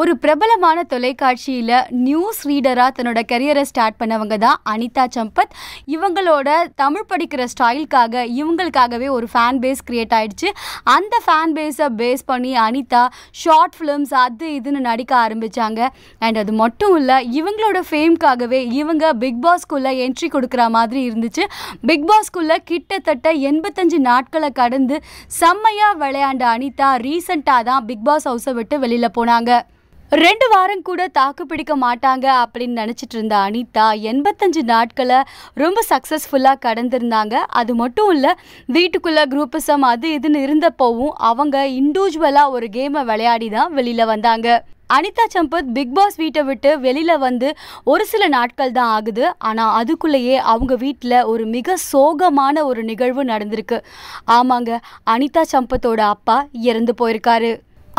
ஒரு பிரபலமான தொலைக்காட்சியில் நியூஸ் ரீடராக தன்னோட கரியரை ஸ்டார்ட் பண்ணவங்க தான் அனிதா சம்பத் இவங்களோட தமிழ் படிக்கிற ஸ்டைலுக்காக இவங்களுக்காகவே ஒரு ஃபேன் பேஸ் க்ரியேட் ஆகிடுச்சு அந்த ஃபேன் பேஸை பேஸ் பண்ணி அனிதா ஷார்ட் ஃபிலிம்ஸ் அது இதுன்னு நடிக்க ஆரம்பித்தாங்க அண்ட் அது மட்டும் இல்லை இவங்களோட ஃபேம்க்காகவே இவங்க பிக் பாஸ்க்குள்ளே என்ட்ரி கொடுக்குற மாதிரி இருந்துச்சு பிக் பாஸ்க்குள்ளே கிட்டத்தட்ட எண்பத்தஞ்சு நாட்களை கடந்து செம்மையாக விளையாண்ட அனிதா ரீசெண்டாக தான் பிக் பாஸ் ஹவுஸை விட்டு வெளியில் போனாங்க ரெண்டு வாரம் கூட தாக்கு பிடிக்க மாட்டாங்க அப்படின்னு நினச்சிட்டு இருந்த அனிதா எண்பத்தஞ்சு நாட்களை ரொம்ப சக்ஸஸ்ஃபுல்லாக கடந்திருந்தாங்க அது மட்டும் இல்லை வீட்டுக்குள்ளே குரூப்பிசம் அது இதுன்னு இருந்தப்போவும் அவங்க இண்டிவிஜுவலாக ஒரு கேமை விளையாடி தான் வெளியில் வந்தாங்க அனிதா சம்பத் பிக் பாஸ் வீட்டை விட்டு வெளியில் வந்து ஒரு சில நாட்கள் தான் ஆகுது ஆனால் அதுக்குள்ளேயே அவங்க வீட்டில் ஒரு மிக சோகமான ஒரு நிகழ்வு நடந்திருக்கு ஆமாங்க அனிதா சம்பத்தோட அப்பா இறந்து போயிருக்காரு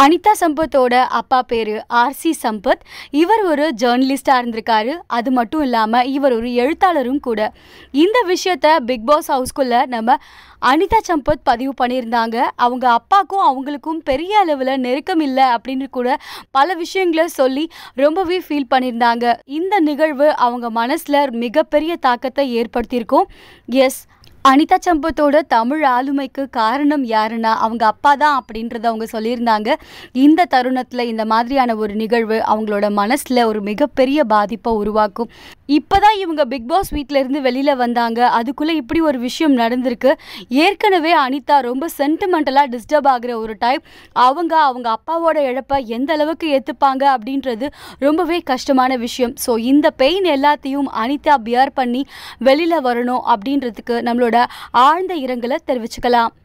அனிதா சம்பத்தோட அப்பா பேர் ஆர்சி சம்பத் இவர் ஒரு ஜேர்னலிஸ்டாக இருந்திருக்காரு அது மட்டும் இல்லாமல் இவர் ஒரு எழுத்தாளரும் கூட இந்த விஷயத்த பிக் பாஸ் ஹவுஸ்குள்ளே நம்ம அனிதா சம்பத் பதிவு பண்ணியிருந்தாங்க அவங்க அப்பாக்கும் அவங்களுக்கும் பெரிய அளவில் நெருக்கம் இல்லை அப்படின்னு கூட பல விஷயங்களை சொல்லி ரொம்பவே ஃபீல் பண்ணியிருந்தாங்க இந்த நிகழ்வு அவங்க மனசில் மிகப்பெரிய தாக்கத்தை ஏற்படுத்தியிருக்கும் எஸ் அனிதா சம்பத்தோட தமிழ் ஆளுமைக்கு காரணம் யாருன்னா அவங்க அப்பா தான் அப்படின்றத அவங்க சொல்லியிருந்தாங்க இந்த தருணத்தில் இந்த மாதிரியான ஒரு நிகழ்வு அவங்களோட மனசில் ஒரு மிகப்பெரிய பாதிப்பை உருவாக்கும் இப்போ தான் இவங்க பிக் பாஸ் வீட்டிலேருந்து வெளியில் வந்தாங்க அதுக்குள்ளே இப்படி ஒரு விஷயம் நடந்திருக்கு ஏற்கனவே அனிதா ரொம்ப சென்டிமெண்டலாக டிஸ்டர்ப் ஆகிற ஒரு டைம் அவங்க அவங்க அப்பாவோட இழப்பை எந்த அளவுக்கு ஏற்றுப்பாங்க அப்படின்றது ரொம்பவே கஷ்டமான விஷயம் ஸோ இந்த பெயின் எல்லாத்தையும் அனிதா பியர் பண்ணி வெளியில் வரணும் அப்படின்றதுக்கு நம்மளோட ஆழ்ந்த இரங்கலை தெரிவிச்சுக்கலாம்